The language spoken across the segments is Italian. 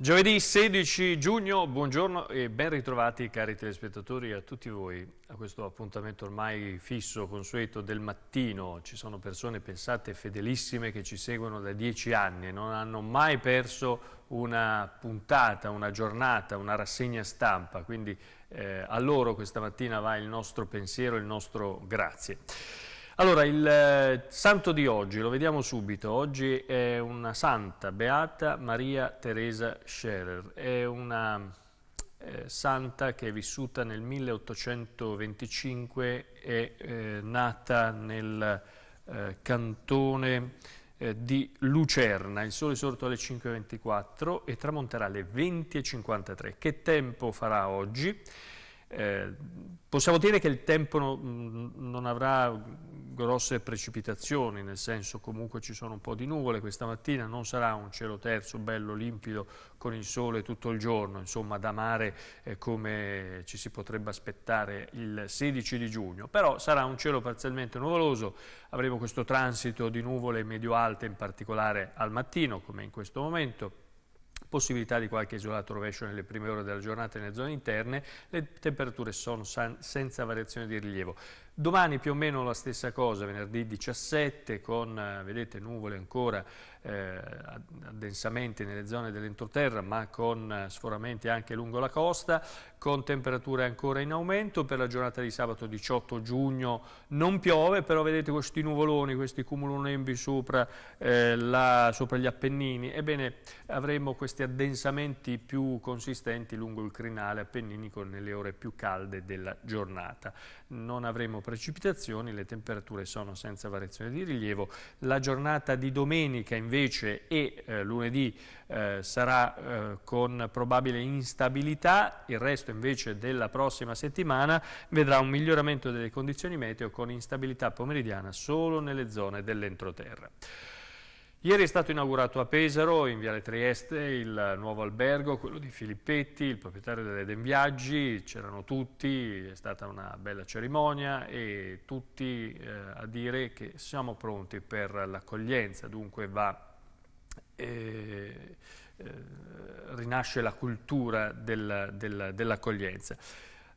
Giovedì 16 giugno, buongiorno e ben ritrovati cari telespettatori a tutti voi a questo appuntamento ormai fisso, consueto del mattino. Ci sono persone, pensate, fedelissime che ci seguono da dieci anni e non hanno mai perso una puntata, una giornata, una rassegna stampa, quindi eh, a loro questa mattina va il nostro pensiero, il nostro grazie. Allora, il eh, santo di oggi, lo vediamo subito, oggi è una santa, Beata Maria Teresa Scherer, è una eh, santa che è vissuta nel 1825, è eh, nata nel eh, cantone eh, di Lucerna, il sole sorto alle 5.24 e tramonterà alle 20.53. Che tempo farà oggi? Eh, possiamo dire che il tempo no, mm, non avrà grosse precipitazioni, nel senso comunque ci sono un po' di nuvole questa mattina, non sarà un cielo terzo bello limpido con il sole tutto il giorno, insomma da mare eh, come ci si potrebbe aspettare il 16 di giugno, però sarà un cielo parzialmente nuvoloso, avremo questo transito di nuvole medio-alte in particolare al mattino come in questo momento possibilità di qualche isolato rovescio nelle prime ore della giornata nelle zone interne, le temperature sono senza variazione di rilievo. Domani più o meno la stessa cosa, venerdì 17 con, eh, vedete, nuvole ancora eh, addensamente nelle zone dell'entroterra ma con eh, sforamenti anche lungo la costa, con temperature ancora in aumento. Per la giornata di sabato 18 giugno non piove, però vedete questi nuvoloni, questi cumulonembi sopra, eh, la, sopra gli Appennini. Ebbene, avremo questi addensamenti più consistenti lungo il crinale appenninico nelle ore più calde della giornata. Non avremo precipitazioni, le temperature sono senza variazione di rilievo. La giornata di domenica invece e eh, lunedì eh, sarà eh, con probabile instabilità, il resto invece della prossima settimana vedrà un miglioramento delle condizioni meteo con instabilità pomeridiana solo nelle zone dell'entroterra. Ieri è stato inaugurato a Pesaro, in Viale Trieste, il nuovo albergo, quello di Filippetti, il proprietario dell'Eden Viaggi, c'erano tutti, è stata una bella cerimonia e tutti eh, a dire che siamo pronti per l'accoglienza, dunque va, eh, eh, rinasce la cultura del, del, dell'accoglienza.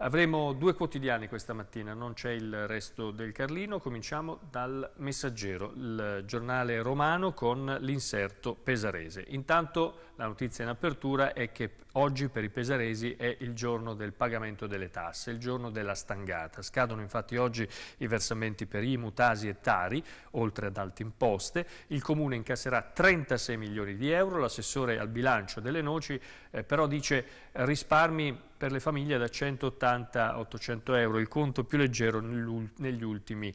Avremo due quotidiani questa mattina, non c'è il resto del Carlino. Cominciamo dal Messaggero, il giornale romano con l'inserto pesarese. Intanto la notizia in apertura è che oggi per i pesaresi è il giorno del pagamento delle tasse, il giorno della stangata. Scadono infatti oggi i versamenti per IMU, Tasi e Tari, oltre ad alte imposte. Il Comune incasserà 36 milioni di euro, l'assessore al bilancio delle noci eh, però dice risparmi per le famiglie da 180 a 800 euro, il conto più leggero negli ultimi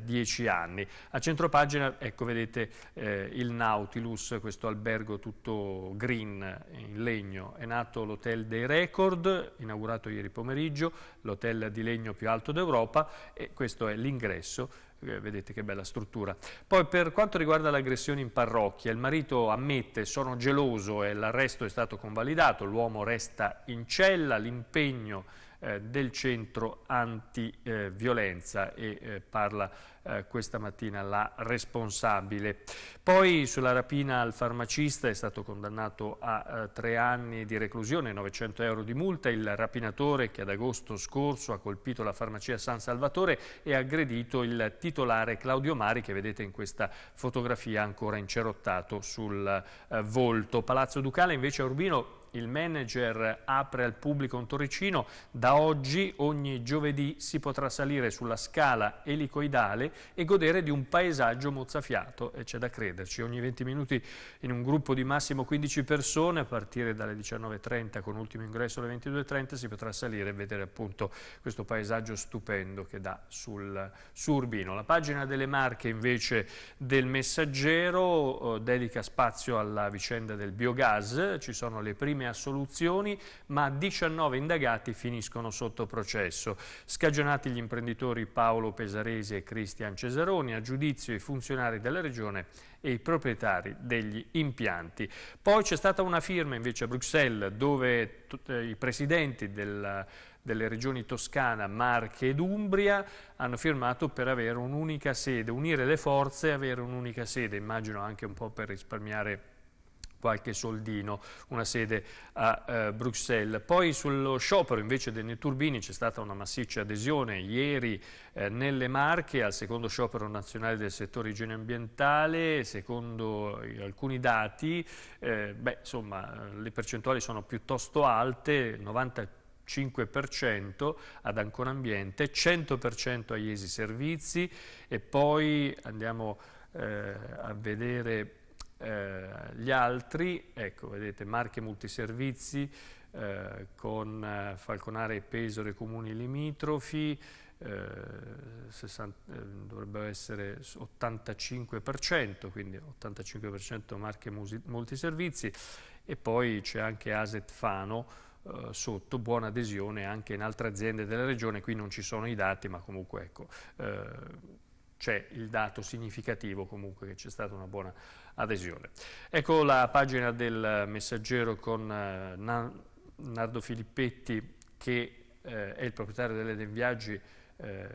10 eh, anni. A centro pagina ecco vedete eh, il Nautilus, questo albergo tutto green in legno, è nato l'hotel dei record, inaugurato ieri pomeriggio, l'hotel di legno più alto d'Europa e questo è l'ingresso eh, vedete che bella struttura. Poi per quanto riguarda l'aggressione in parrocchia, il marito ammette sono geloso e l'arresto è stato convalidato, l'uomo resta in cella, l'impegno eh, del centro antiviolenza e eh, parla eh, questa mattina la responsabile. Poi sulla rapina al farmacista è stato condannato a tre anni di reclusione, 900 euro di multa, il rapinatore che ad agosto scorso ha colpito la farmacia San Salvatore e aggredito il titolare Claudio Mari che vedete in questa fotografia ancora incerottato sul volto. Palazzo Ducale invece a Urbino il manager apre al pubblico un torricino, da oggi ogni giovedì si potrà salire sulla scala elicoidale e godere di un paesaggio mozzafiato e c'è da crederci, ogni 20 minuti in un gruppo di massimo 15 persone a partire dalle 19.30 con ultimo ingresso alle 22.30 si potrà salire e vedere appunto questo paesaggio stupendo che dà sul, su Urbino. La pagina delle Marche invece del Messaggero eh, dedica spazio alla vicenda del biogas, ci sono le prime insieme a soluzioni, ma 19 indagati finiscono sotto processo. Scagionati gli imprenditori Paolo Pesarese e Cristian Cesaroni, a giudizio i funzionari della Regione e i proprietari degli impianti. Poi c'è stata una firma invece a Bruxelles dove eh, i presidenti del, delle regioni Toscana, Marche ed Umbria hanno firmato per avere un'unica sede, unire le forze e avere un'unica sede, immagino anche un po' per risparmiare qualche soldino, una sede a eh, Bruxelles. Poi sullo sciopero invece delle turbine c'è stata una massiccia adesione ieri eh, nelle Marche al secondo sciopero nazionale del settore igiene ambientale, secondo eh, alcuni dati, eh, beh, insomma, le percentuali sono piuttosto alte, 90 5% ad Ancona Ambiente, 100% a Iesi Servizi e poi andiamo eh, a vedere eh, gli altri, ecco, vedete, marche multiservizi eh, con eh, Falconare e Pesore, comuni limitrofi, eh, 60, eh, dovrebbe essere 85%, quindi 85% marche multiservizi e poi c'è anche Aset Fano eh, sotto, buona adesione anche in altre aziende della regione, qui non ci sono i dati ma comunque ecco c'è il dato significativo comunque che c'è stata una buona adesione. Ecco la pagina del messaggero con eh, Nardo Filippetti che eh, è il proprietario dell'Eden Viaggi eh,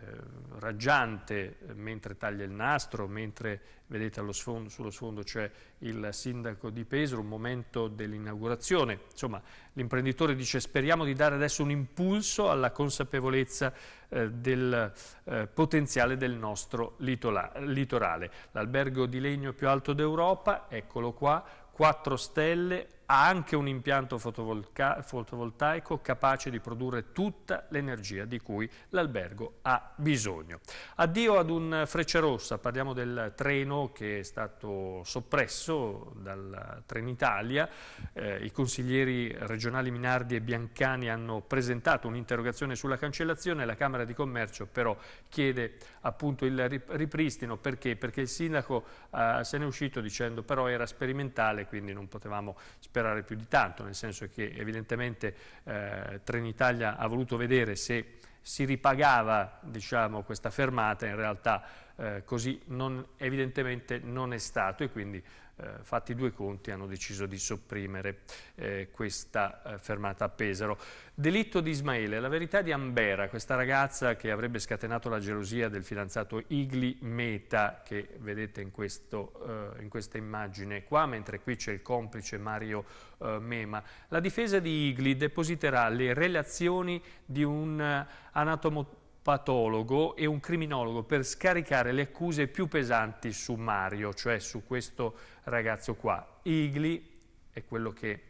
raggiante mentre taglia il nastro, mentre vedete sfondo, sullo sfondo c'è il sindaco di Pesaro, un momento dell'inaugurazione. Insomma, l'imprenditore dice speriamo di dare adesso un impulso alla consapevolezza eh, del eh, potenziale del nostro litola, litorale. L'albergo di legno più alto d'Europa, eccolo qua, 4 stelle, ha anche un impianto fotovoltaico capace di produrre tutta l'energia di cui l'albergo ha bisogno. Addio ad un freccia rossa, parliamo del treno che è stato soppresso dal Trenitalia, eh, i consiglieri regionali Minardi e Biancani hanno presentato un'interrogazione sulla cancellazione, la Camera di Commercio però chiede appunto il ripristino perché? Perché il sindaco eh, se n'è uscito dicendo però era sperimentale quindi non potevamo sperimentare sperare più di tanto, nel senso che evidentemente eh, Trenitalia ha voluto vedere se si ripagava diciamo, questa fermata, in realtà eh, così non, evidentemente non è stato e quindi eh, fatti due conti, hanno deciso di sopprimere eh, questa eh, fermata a Pesaro. Delitto di Ismaele, la verità di Ambera, questa ragazza che avrebbe scatenato la gelosia del fidanzato Igli Meta, che vedete in, questo, eh, in questa immagine qua, mentre qui c'è il complice Mario eh, Mema. La difesa di Igli depositerà le relazioni di un eh, anatomo patologo e un criminologo per scaricare le accuse più pesanti su Mario, cioè su questo ragazzo qua. Igli è quello che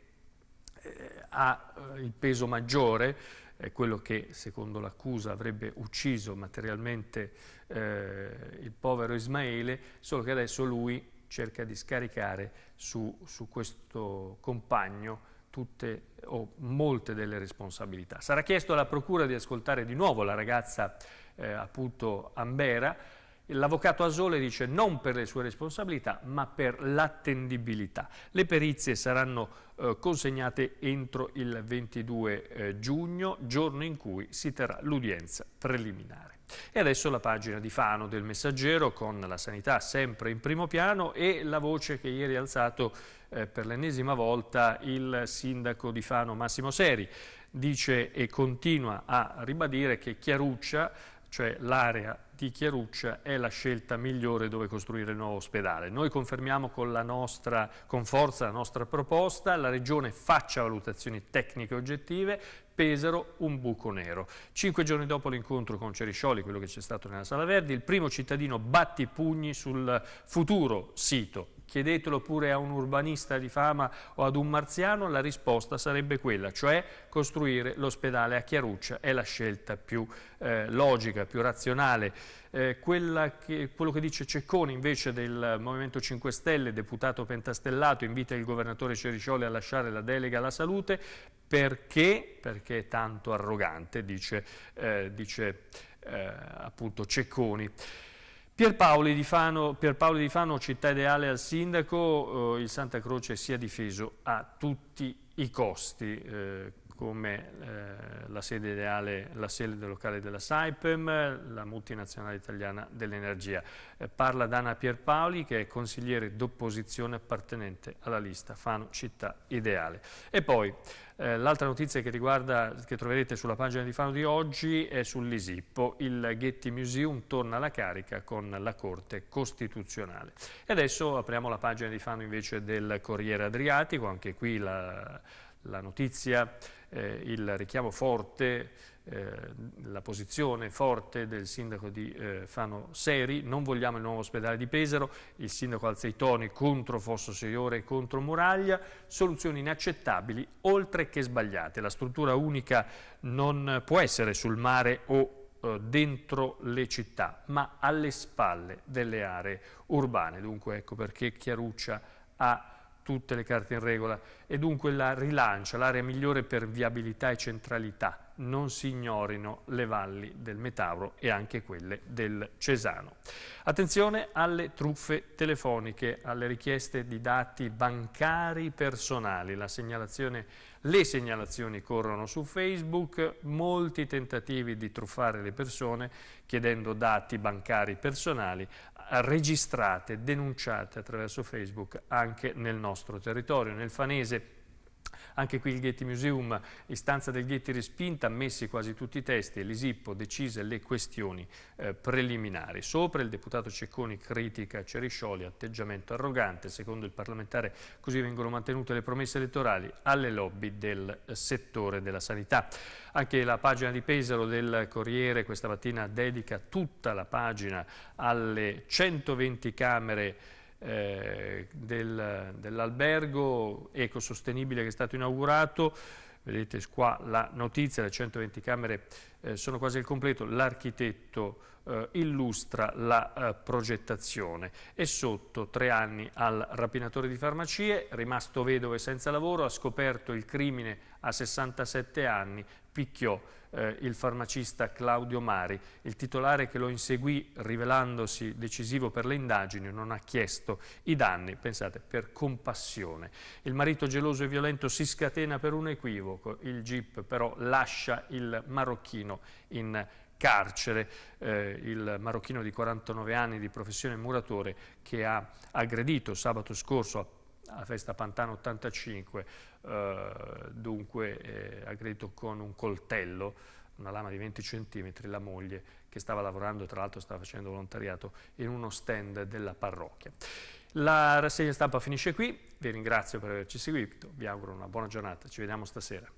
eh, ha eh, il peso maggiore, è quello che secondo l'accusa avrebbe ucciso materialmente eh, il povero Ismaele, solo che adesso lui cerca di scaricare su, su questo compagno tutte o molte delle responsabilità. Sarà chiesto alla Procura di ascoltare di nuovo la ragazza eh, appunto Ambera, L'avvocato Asole dice non per le sue responsabilità ma per l'attendibilità. Le perizie saranno eh, consegnate entro il 22 eh, giugno, giorno in cui si terrà l'udienza preliminare. E adesso la pagina di Fano del Messaggero con la sanità sempre in primo piano e la voce che ieri ha alzato eh, per l'ennesima volta il sindaco di Fano Massimo Seri. Dice e continua a ribadire che Chiaruccia cioè l'area di Chiaruccia è la scelta migliore dove costruire il nuovo ospedale. Noi confermiamo con, nostra, con forza la nostra proposta, la Regione faccia valutazioni tecniche oggettive, Pesaro un buco nero. Cinque giorni dopo l'incontro con Ceriscioli, quello che c'è stato nella Sala Verdi, il primo cittadino batti i pugni sul futuro sito chiedetelo pure a un urbanista di fama o ad un marziano, la risposta sarebbe quella, cioè costruire l'ospedale a Chiaruccia è la scelta più eh, logica, più razionale. Eh, che, quello che dice Cecconi invece del Movimento 5 Stelle, deputato pentastellato, invita il governatore Cericioli a lasciare la delega alla salute perché, perché è tanto arrogante, dice, eh, dice eh, appunto Cecconi. Pierpaoli di, Fano, di Fano, città ideale al sindaco, eh, il Santa Croce si è difeso a tutti i costi, eh, come eh, la, sede ideale, la sede locale della Saipem, la multinazionale italiana dell'energia. Eh, parla Dana Pierpaoli che è consigliere d'opposizione appartenente alla lista Fano Città Ideale. E poi eh, l'altra notizia che, riguarda, che troverete sulla pagina di Fano di oggi è sull'Isippo, il Getty Museum torna alla carica con la Corte Costituzionale. E adesso apriamo la pagina di Fano invece del Corriere Adriatico, anche qui la la notizia, eh, il richiamo forte, eh, la posizione forte del sindaco di eh, Fano Seri, non vogliamo il nuovo ospedale di Pesaro, il sindaco toni contro Fosso Seiore e contro Muraglia, soluzioni inaccettabili oltre che sbagliate. La struttura unica non può essere sul mare o eh, dentro le città, ma alle spalle delle aree urbane. Dunque ecco perché Chiaruccia ha tutte le carte in regola e dunque la rilancia, l'area migliore per viabilità e centralità non si ignorino le valli del Metauro e anche quelle del Cesano. Attenzione alle truffe telefoniche, alle richieste di dati bancari personali. Segnalazione, le segnalazioni corrono su Facebook, molti tentativi di truffare le persone chiedendo dati bancari personali registrate, denunciate attraverso Facebook anche nel nostro territorio, nel Fanese anche qui il Getty Museum, istanza del Getty respinta, ammessi quasi tutti i testi e l'Isippo decise le questioni eh, preliminari. Sopra il deputato Cecconi critica Ceriscioli, atteggiamento arrogante, secondo il parlamentare così vengono mantenute le promesse elettorali alle lobby del eh, settore della sanità. Anche la pagina di Pesaro del Corriere questa mattina dedica tutta la pagina alle 120 camere eh, del, dell'albergo ecosostenibile che è stato inaugurato, vedete qua la notizia, le 120 camere eh, sono quasi al completo, l'architetto eh, illustra la eh, progettazione e sotto tre anni al rapinatore di farmacie, rimasto vedovo e senza lavoro, ha scoperto il crimine a 67 anni, picchiò eh, il farmacista Claudio Mari. Il titolare che lo inseguì, rivelandosi decisivo per le indagini, non ha chiesto i danni, pensate, per compassione. Il marito geloso e violento si scatena per un equivoco, il GIP però lascia il marocchino in carcere, eh, il marocchino di 49 anni di professione muratore che ha aggredito sabato scorso alla Festa Pantano 85, eh, dunque eh, aggredito con un coltello, una lama di 20 cm, la moglie che stava lavorando, tra l'altro stava facendo volontariato, in uno stand della parrocchia. La rassegna stampa finisce qui, vi ringrazio per averci seguito, vi auguro una buona giornata, ci vediamo stasera.